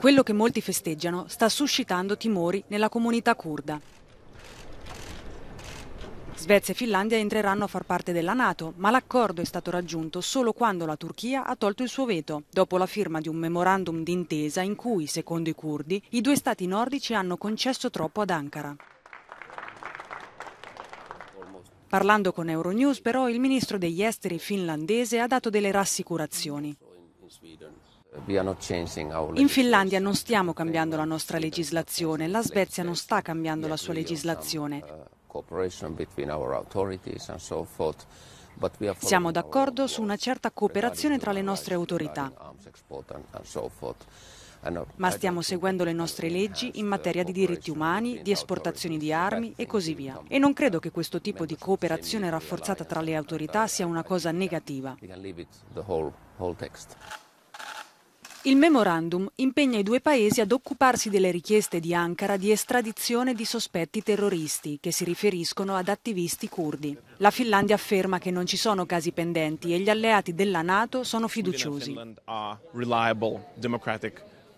Quello che molti festeggiano sta suscitando timori nella comunità curda. Svezia e Finlandia entreranno a far parte della Nato, ma l'accordo è stato raggiunto solo quando la Turchia ha tolto il suo veto, dopo la firma di un memorandum d'intesa in cui, secondo i curdi, i due stati nordici hanno concesso troppo ad Ankara. Parlando con Euronews, però, il ministro degli esteri finlandese ha dato delle rassicurazioni. In Finlandia non stiamo cambiando la nostra legislazione, la Svezia non sta cambiando la sua legislazione. Uh, Siamo d'accordo su una certa cooperazione tra le nostre autorità, uh, ma stiamo seguendo le nostre leggi in materia di diritti umani, di esportazioni di armi e così via. E non credo che questo tipo di cooperazione rafforzata tra le autorità uh, sia una cosa negativa. Il memorandum impegna i due paesi ad occuparsi delle richieste di Ankara di estradizione di sospetti terroristi che si riferiscono ad attivisti curdi. La Finlandia afferma che non ci sono casi pendenti e gli alleati della Nato sono fiduciosi.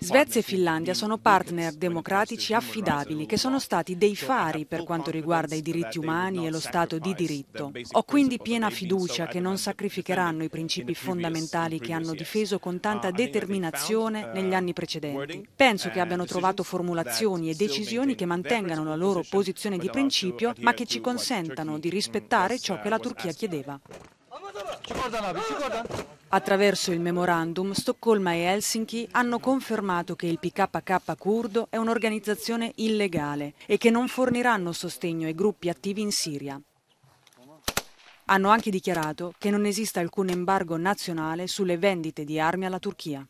Svezia e Finlandia sono partner democratici affidabili che sono stati dei fari per quanto riguarda i diritti umani e lo Stato di diritto. Ho quindi piena fiducia che non sacrificheranno i principi fondamentali che hanno difeso con tanta determinazione negli anni precedenti. Penso che abbiano trovato formulazioni e decisioni che mantengano la loro posizione di principio, ma che ci consentano di rispettare ciò che la Turchia chiedeva. Attraverso il memorandum, Stoccolma e Helsinki hanno confermato che il PKK curdo è un'organizzazione illegale e che non forniranno sostegno ai gruppi attivi in Siria. Hanno anche dichiarato che non esiste alcun embargo nazionale sulle vendite di armi alla Turchia.